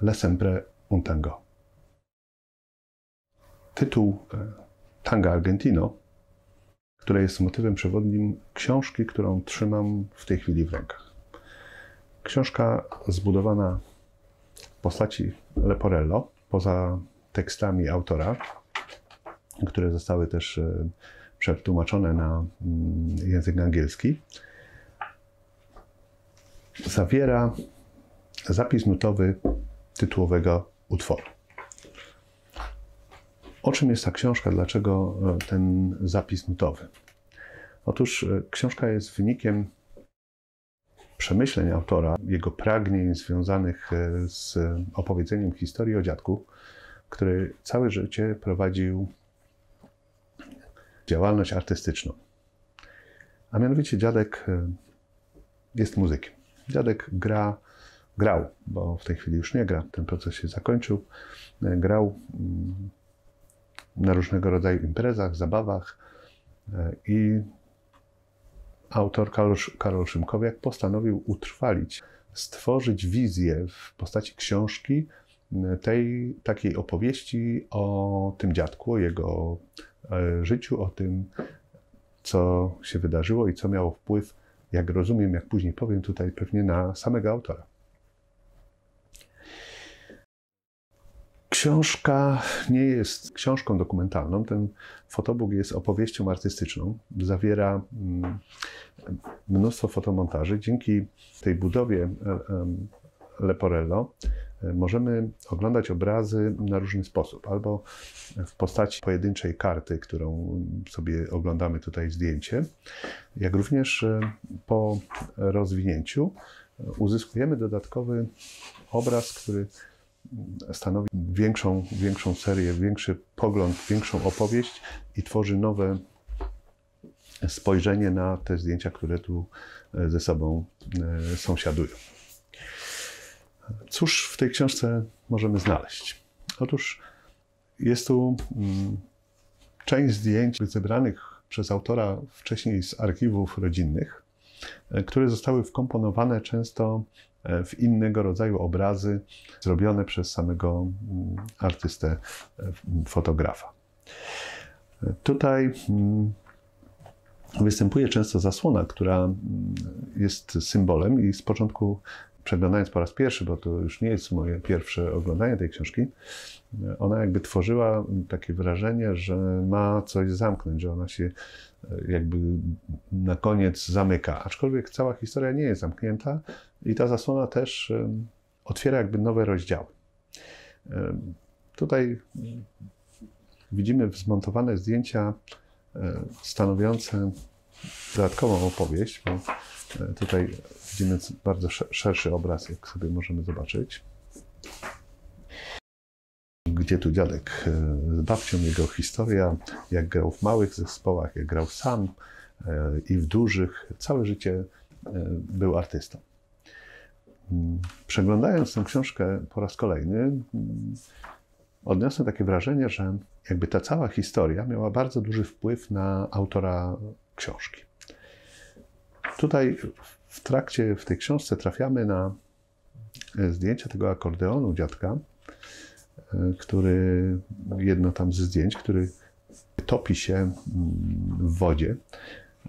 Le Sempre un Tango. Tytuł e, Tanga Argentino, które jest motywem przewodnim książki, którą trzymam w tej chwili w rękach. Książka zbudowana w postaci Leporello, poza tekstami autora, które zostały też e, przetłumaczone na mm, język angielski, zawiera zapis nutowy tytułowego utworu. O czym jest ta książka? Dlaczego e, ten zapis nutowy? Otóż e, książka jest wynikiem przemyśleń autora, jego pragnień związanych e, z opowiedzeniem historii o dziadku, który całe życie prowadził działalność artystyczną. A mianowicie dziadek jest muzykiem. Dziadek gra grał, bo w tej chwili już nie gra, ten proces się zakończył. E, grał mm, na różnego rodzaju imprezach, zabawach e, i autor Karol, Karol Szymkowiak postanowił utrwalić, stworzyć wizję w postaci książki tej takiej opowieści o tym dziadku, o jego e, życiu, o tym, co się wydarzyło i co miało wpływ, jak rozumiem, jak później powiem tutaj, pewnie na samego autora. Książka nie jest książką dokumentalną. Ten fotobóg jest opowieścią artystyczną. Zawiera mm, mnóstwo fotomontaży. Dzięki tej budowie e, e, Leporello e, możemy oglądać obrazy na różny sposób. Albo w postaci pojedynczej karty, którą sobie oglądamy tutaj zdjęcie, jak również po rozwinięciu uzyskujemy dodatkowy obraz, który stanowi większą, większą serię, większy pogląd, większą opowieść i tworzy nowe spojrzenie na te zdjęcia, które tu e, ze sobą e, sąsiadują. Cóż w tej książce możemy znaleźć? Otóż jest tu mm, część zdjęć zebranych przez autora wcześniej z archiwów rodzinnych, e, które zostały wkomponowane często E, w innego rodzaju obrazy zrobione przez samego mm, artystę, e, fotografa. E, tutaj mm, występuje często zasłona, która mm, jest symbolem i z początku przeglądając po raz pierwszy, bo to już nie jest moje pierwsze oglądanie tej książki, ona jakby tworzyła takie wrażenie, że ma coś zamknąć, że ona się e, jakby na koniec zamyka. Aczkolwiek cała historia nie jest zamknięta i ta zasłona też e, otwiera jakby nowe rozdziały. E, tutaj widzimy zmontowane zdjęcia stanowiące dodatkową opowieść, bo E, tutaj widzimy bardzo szerszy obraz, jak sobie możemy zobaczyć. Gdzie tu dziadek e, z babcią, jego historia, jak grał w małych zespołach, jak grał sam e, i w dużych. Całe życie był artystą. Mm, przeglądając tę książkę po raz kolejny, mm, odniosłem takie wrażenie, że jakby ta cała historia miała bardzo duży wpływ na autora książki. Tutaj w trakcie, w tej książce trafiamy na e, zdjęcia tego akordeonu dziadka, e, który, jedno tam ze zdjęć, który topi się mm, w wodzie.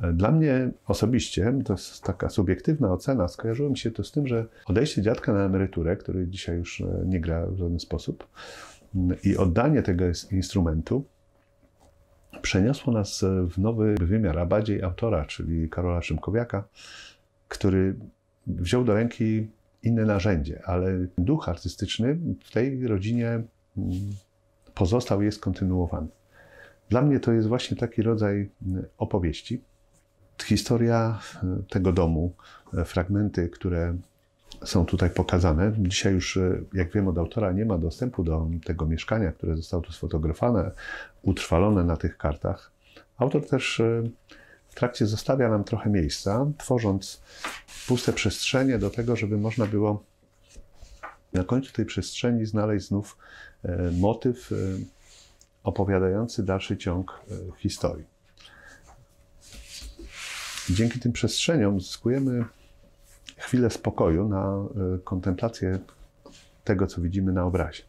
E, dla mnie osobiście, to jest taka subiektywna ocena, skojarzyło mi się to z tym, że odejście dziadka na emeryturę, który dzisiaj już nie gra w żaden sposób, mm, i oddanie tego instrumentu przeniosło nas e, w nowy wymiar, a bardziej autora, czyli Karola Szymkowiaka, który wziął do ręki inne narzędzie, ale duch artystyczny w tej rodzinie mm, pozostał i jest kontynuowany. Dla mnie to jest właśnie taki rodzaj mm, opowieści. Historia e, tego domu, e, fragmenty, które są tutaj pokazane. Dzisiaj już, e, jak wiem od autora, nie ma dostępu do tego mieszkania, które zostało tu sfotografowane, utrwalone na tych kartach. Autor też e, w trakcie zostawia nam trochę miejsca, tworząc puste przestrzenie do tego, żeby można było na końcu tej przestrzeni znaleźć znów e, motyw opowiadający dalszy ciąg historii. Dzięki tym przestrzeniom zyskujemy chwilę spokoju na e, kontemplację tego, co widzimy na obrazie.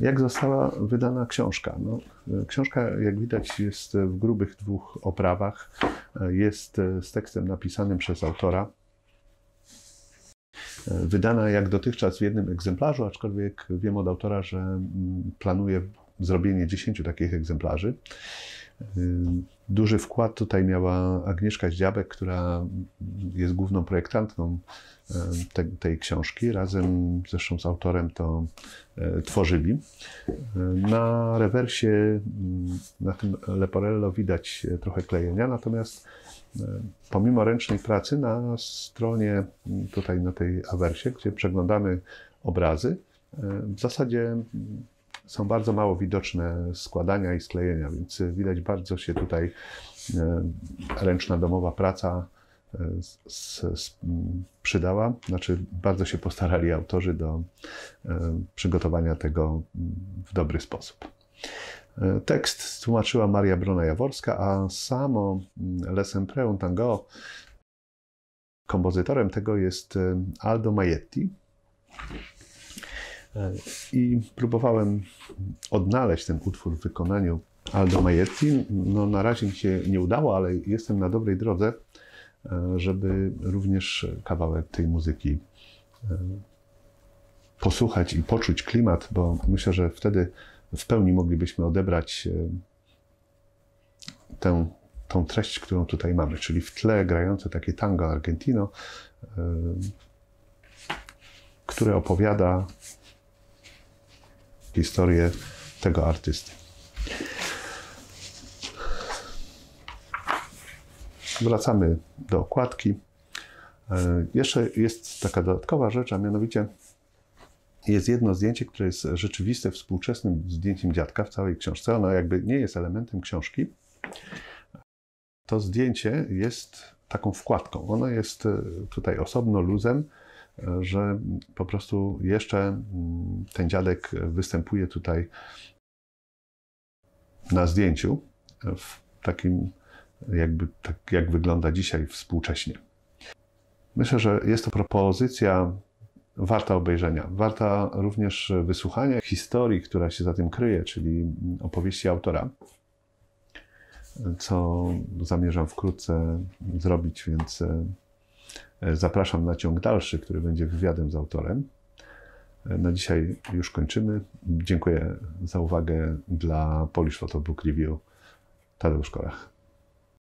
Jak została wydana książka? No, e, książka, jak widać, jest w grubych dwóch oprawach. E, jest z tekstem napisanym przez autora. Wydana jak dotychczas w jednym egzemplarzu, aczkolwiek wiem od autora, że mm, planuje zrobienie 10 takich egzemplarzy. Duży wkład tutaj miała Agnieszka Zdziabek, która jest główną projektantką e, te, tej książki. Razem zresztą z autorem to e, tworzyli. E, na rewersie, mm, na tym Leporello widać trochę klejenia, natomiast pomimo ręcznej pracy na stronie mm, tutaj na tej awersie, gdzie przeglądamy obrazy, w zasadzie mm, są bardzo mało widoczne składania i sklejenia, więc widać bardzo się tutaj e, ręczna domowa praca e, z, z, z, przydała. Znaczy, bardzo się postarali autorzy do e, przygotowania tego mm, w dobry sposób. Tekst tłumaczyła Maria Brona Jaworska, a samo mm, lesem Empreun Tango kompozytorem tego jest Aldo Majetti, i próbowałem odnaleźć ten utwór w wykonaniu Aldo Majetti. No, na razie mi się nie udało, ale jestem na dobrej drodze, e, żeby również kawałek tej muzyki e, posłuchać i poczuć klimat, bo myślę, że wtedy w pełni moglibyśmy odebrać e, tę, tą treść, którą tutaj mamy, czyli w tle grające takie tango argentino, które opowiada historię tego artysty. Wracamy do okładki. E, jeszcze jest taka dodatkowa rzecz, a mianowicie jest jedno zdjęcie, które jest rzeczywiste współczesnym zdjęciem dziadka w całej książce. Ono jakby nie jest elementem książki. To zdjęcie jest taką wkładką. Ono jest e, tutaj osobno luzem że po prostu jeszcze mm, ten dziadek występuje tutaj na zdjęciu w takim, jakby tak jak wygląda dzisiaj współcześnie. Myślę, że jest to propozycja warta obejrzenia, warta również wysłuchania historii, która się za tym kryje, czyli opowieści autora, co zamierzam wkrótce zrobić, więc e, E, zapraszam na ciąg dalszy, który będzie wywiadem z autorem. E, na dzisiaj już kończymy. Dziękuję za uwagę dla Polish Photobook Review. Tadeusz Korach.